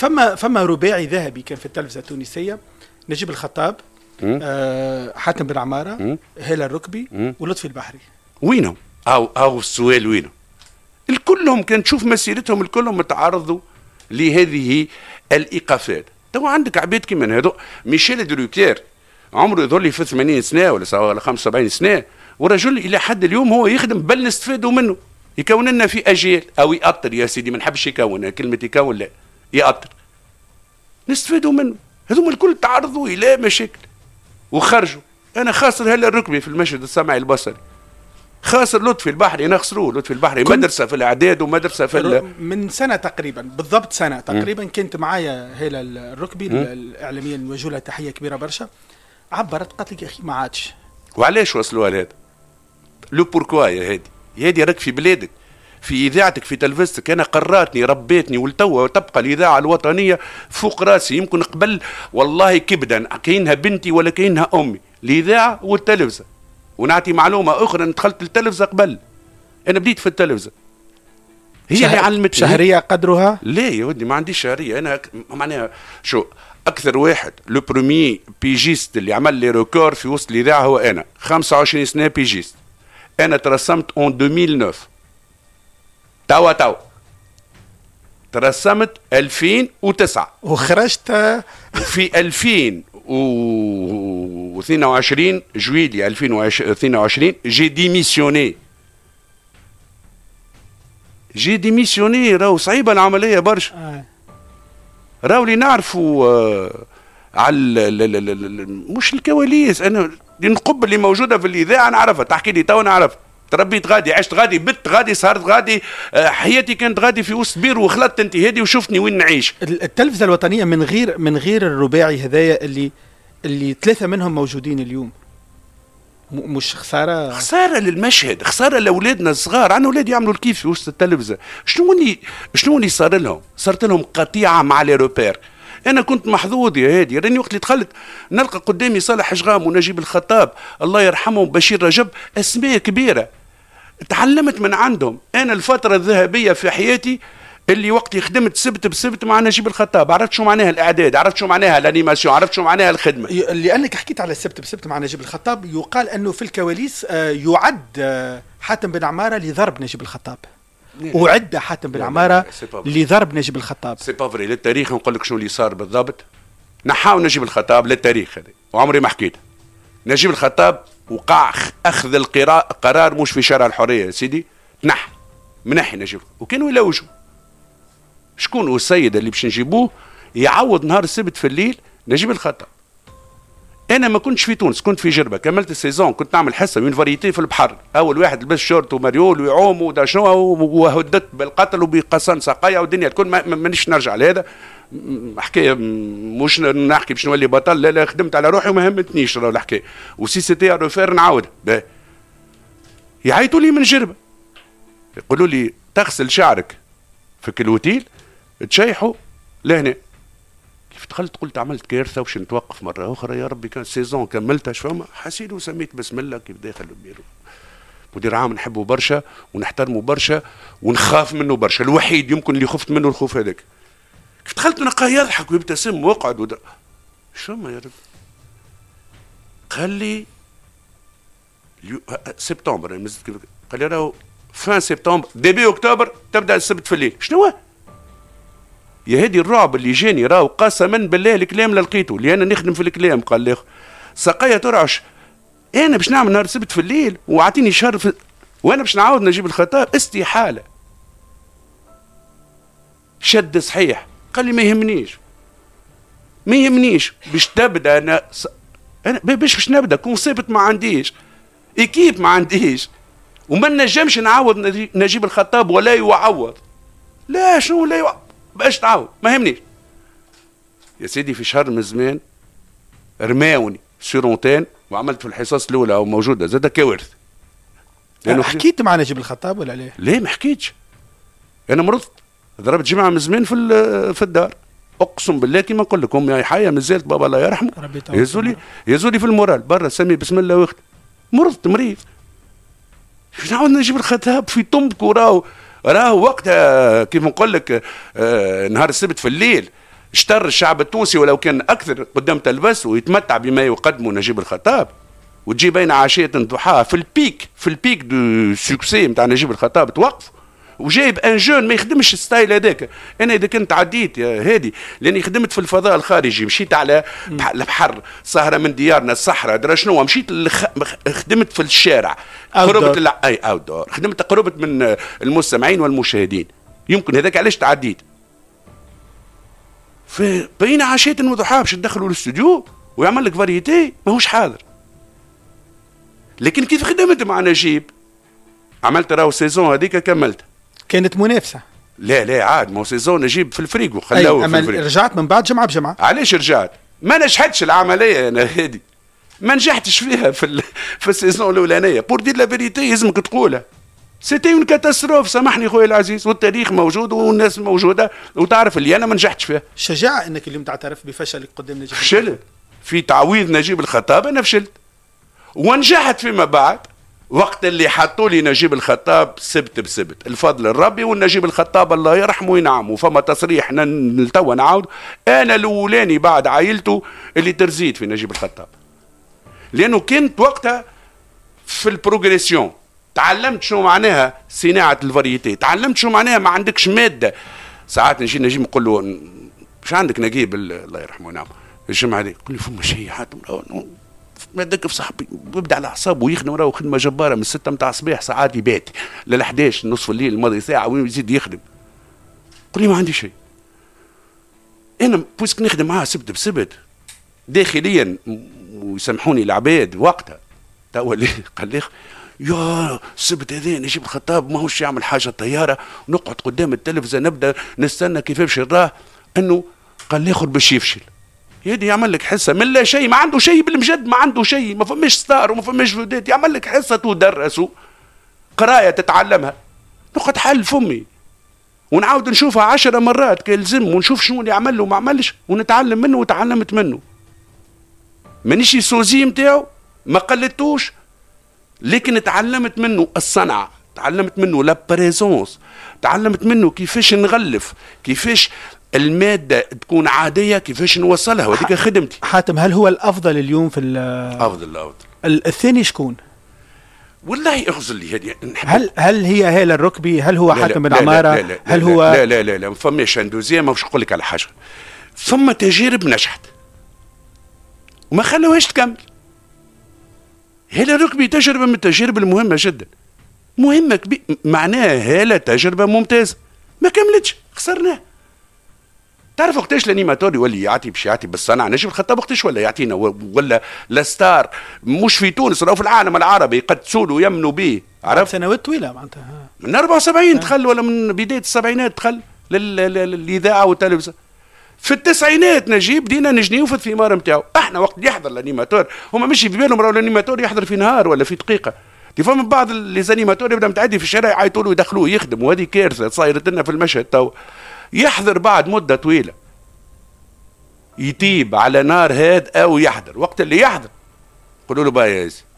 فما فما رباعي ذهبي كان في التلفزه التونسيه نجيب الخطاب آه حاتم بن عماره هيلا الركبي ولطفي البحري وينهم او او السؤال وينهم الكلهم كان تشوف مسيرتهم الكلهم تعرضوا لهذه الايقافات تو عندك عباد كيما هذو ميشيل دروكير عمره يظل في 80 سنه ولا ولا 75 سنه ورجل الى حد اليوم هو يخدم بل نستفادوا منه يكون لنا في اجيال او يأطر يا سيدي ما نحبش يكون كلمه يكون لا يقدر نستفيدوا منه هذوما الكل تعرضوا الى مشاكل وخرجوا انا خاسر هلا الركبي في المشهد السمعي البصري خاسر لطفي البحري نخسروه لطفي البحري مدرسة في الإعداد ومدرسة في من سنة تقريبا بالضبط سنة تقريبا م. كنت معايا هلا الركبي الإعلامية نوجه لها تحية كبيرة برشا عبرت قالت لك يا أخي ما عادش وعلاش وصلوا لهذا؟ لو بوركوا يا هادي يا هادي راك في بلادك في اذاعتك في تلفزتك انا قراتني ربيتني ولتوا تبقى الاذاعه الوطنيه فوق راسي يمكن قبل والله كبدا كاينها بنتي ولا كاينها امي الاذاعه والتلفزه ونعطي معلومه اخرى انا دخلت التلفزه قبل انا بديت في التلفزه هي شهر... اللي علمت شهريه قدرها؟ لا يا ودي ما عنديش شهريه انا معناها شو اكثر واحد لو برومي بيجيست اللي عمل لي ريكور في وسط الاذاعه هو انا 25 سنه بيجيست انا ترسمت اون 2009 توا توا ترسمت 2009 وخرجت في 2022 جويلي 2022 جي ديميسيوني جي ديميسيوني راهو صعيبه العمليه برشا آه. راهو اللي نعرفوا آه، على مش الكواليس انا النقب اللي موجوده في الاذاعه نعرفها تحكي لي تو نعرفها تربيت غادي عشت غادي بت غادي سهرت غادي آه، حياتي كانت غادي في وسط بير وخلطت انت هذه وشفتني وين نعيش التلفزه الوطنيه من غير من غير الرباعي هذايا اللي اللي ثلاثه منهم موجودين اليوم مش خساره خساره للمشهد خساره لاولادنا الصغار عن اولاد يعملوا الكيف في وسط التلفزه شنو اللي شنو اللي صار لهم صارت لهم قطيعه مع لي روبير انا كنت محظوظ يا هادي راني وقت اللي دخلت نلقى قدامي صالح شغام ونجيب الخطاب الله يرحمهم بشير رجب اسماء كبيره تعلمت من عندهم انا الفتره الذهبيه في حياتي اللي وقتي خدمت سبت بسبت مع نجيب الخطاب عرفت شو معناها الاعداد عرفت شو معناها الانيماسيون عرفت شو معناها الخدمه لانك حكيت على سبت بسبت مع نجيب الخطاب يقال انه في الكواليس آه، يعد آه، حاتم بن عماره لضرب نجيب الخطاب وعد نعم. حاتم بن نعم. عماره لضرب نجيب الخطاب سي با فري للتاريخ نقول لك شنو اللي صار بالضبط نحاو نجيب الخطاب للتاريخ هذا وعمري ما حكيت نجيب الخطاب وقع اخذ القراء قرار مش في شارع الحريه يا سيدي تنح منحي نجيب وكانوا يلوجوا شكون هو السيد اللي باش نجيبوه يعوض نهار السبت في الليل نجيب الخطأ انا ما كنتش في تونس كنت في جربه كملت السيزون كنت نعمل حصه من فاريتي في البحر اول واحد لبس شورت ومريول ويعوم ودا شنو وهددت بالقتل وبقصن ساقيا والدنيا الكل مانيش نرجع لهذا حكايه مش نحكي باش نولي بطل لا لا خدمت على روحي وما همتنيش راه الحكايه وسي سي تي ريفير نعاود يعيطوا لي من جربه يقولوا لي تغسل شعرك في الوتيل تشيحه لهنا دخلت قلت عملت كارثه وش نتوقف مره اخرى يا ربي كان سيزون كملتها فما حسيت وسميت بسم الله كيف داخل البيرو مدير عام نحبه برشا ونحترمه برشا ونخاف منه برشا الوحيد يمكن اللي خفت منه الخوف هذاك كيف دخلت نلقاه يضحك ويبتسم ويقعد شو شما يا رب قال لي أه، أه، سبتمبر يعني قال لي راهو فان سبتمبر ديبي اكتوبر تبدا السبت في الليل شنو هو يا هدي الرعب اللي جاني راهو قسما بالله الكلام لقيته اللي انا نخدم في الكلام قال لي سقايا ترعش انا باش نعمل نهار سبت في الليل واعطيني شهر في وانا باش نعاود نجيب الخطاب استحاله شد صحيح قال لي ما يهمنيش ما يهمنيش باش تبدا انا س... انا باش باش نبدا كونسيبت ما عنديش اكيب ما عنديش وما نجمش نعوض نجيب الخطاب ولا يعوض لا شنو لا يعوض بقاش تعاون ما يهمنيش يا سيدي في شهر من زمان رماوني سيرونتين وعملت في الحصص الاولى او موجوده زاد كوارث لانه آه، حكيت مع نجيب الخطاب ولا ليه؟ ليه ما حكيتش انا مرضت ضربت جمعه من زمان في في الدار اقسم بالله كما نقول لك امي حيه مازالت بابا الله يرحمه يزولي يزولي في المورال برا سمي بسم الله واخت مرضت مريض نعاود نجيب الخطاب في طمك وراه راه وقتها كيف نقول لك آه، نهار السبت في الليل اشتر الشعب التونسي ولو كان اكثر قدام تلبس ويتمتع بما يقدمه نجيب الخطاب وتجي بين عشية ضحاها في البيك في البيك دو سوكسي نتاع نجيب الخطاب توقف وجايب ان جون ما يخدمش ستايل هذاك انا اذا كنت عديت هادي لاني خدمت في الفضاء الخارجي مشيت على البحر سهره من ديارنا الصحراء درا شنو مشيت لخ... خدمت في الشارع قربت الع... اي اوت دور خدمت قربت من المستمعين والمشاهدين يمكن هذاك علاش تعديت فبين عشية وضحاها باش تدخلوا الاستوديو ويعمل لك فاريتي ماهوش حاضر لكن كيف خدمت مع نجيب عملت راهو سيزون هذيك كملت كانت منافسه لا لا عاد مو سيزون نجيب في الفريق خلاوه في الفريق رجعت من بعد جمعه بجمعه علاش رجعت ما نجحتش العمليه انا هذه ما نجحتش فيها في ال... في السيزون الاولانيه بور دير لا فيريتي يلزمك تقولها سيتي اون كاتاستروف سامحني خويا العزيز والتاريخ موجود والناس موجوده وتعرف اللي انا ما نجحتش فيها شجاع انك اليوم تعترف بفشلك قدام نجيب فشلت في تعويض نجيب الخطاب انا فشلت ونجحت فيما بعد وقت اللي حطوا لي نجيب الخطاب سبت بسبت الفضل الربي والنجيب الخطاب الله يرحمه ينعمه فما تصريح نلتوى نعود انا الاولاني بعد عائلته اللي ترزيت في نجيب الخطاب لانه كنت وقتها في البروغريسيون تعلمت شو معناها صناعه الفاريتي تعلمت شو معناها ما عندكش ماده ساعات نجي نجيب نقول له مش عندك نجيب الله يرحمه وينعمه الجمعه دي يقول لي فما شيء حاتم ما دك في صاحبي ويبدا على حسابه ويخدم راهو خدمه جباره من السته نتاع الصباح ساعات يبات لل 11 نصف الليل الماضي ساعه وين يزيد يخدم قولي لي ما عندي شيء انا بوسك نخدم معاه سبت بسبت داخليا ويسامحوني العباد وقتها توا قال لي يا السبت هذا نجيب الخطاب ماهوش يعمل حاجه طياره ونقعد قدام التلفزه نبدا نستنى كيف نراه انه قال لي باش يفشل يدي يعمل لك حصه من لا شيء ما عنده شيء بالمجد ما عنده شيء ما فماش ستار وما فماش فودات يعمل لك حصه تدرس قرايه تتعلمها نقط حل فمي ونعاود نشوفها عشرة مرات كيلزم ونشوف شنو اللي عمل وما عملش ونتعلم منه وتعلمت منه مانيش سوزي نتاعو ما قلتوش لكن تعلمت منه الصنعه تعلمت منه لا بريزونس تعلمت منه كيفاش نغلف كيفاش الماده تكون عاديه كيفاش نوصلها وهذيك خدمتي حاتم هل هو الافضل اليوم في افضل افضل الثاني شكون والله اغزل لي هذه هل هل هي هاله الركبي هل هو حاتم بن عماره لا لا لا هل هو لا لا لا لا ما فماش ما باش نقول لك على حاجه ثم تجارب نجحت وما خلوهاش تكمل هاله الركبي تجربه من التجارب المهمه جدا مهمه كبيره معناها هاله تجربه ممتازه ما كملتش خسرناه تعرف وقتاش الانيماتور يولي يعطي باش يعطي بالصنعه نجم الخطاب وقتاش ولا يعطينا ولا لاستار مش في تونس راهو في العالم العربي قد سولوا يمنوا به عرفت سنوات طويله معناتها من 74 دخل ولا من بدايه السبعينات دخل للاذاعه والتلفزه في التسعينات نجيب بدينا نجنيو في الثمار نتاعو احنا وقت يحضر الانيماتور هما ماشي في بالهم راهو الانيماتور يحضر في نهار ولا في دقيقه تفهم بعض ليزانيماتور يبدا متعدي في الشارع يعيطوا له يدخلوه يخدم وهذه كارثه صايرت لنا في المشهد تو يحضر بعد مدة طويلة يتيب على نار هاد أو يحضر وقت اللي يحضر قولوا له بقى يا سي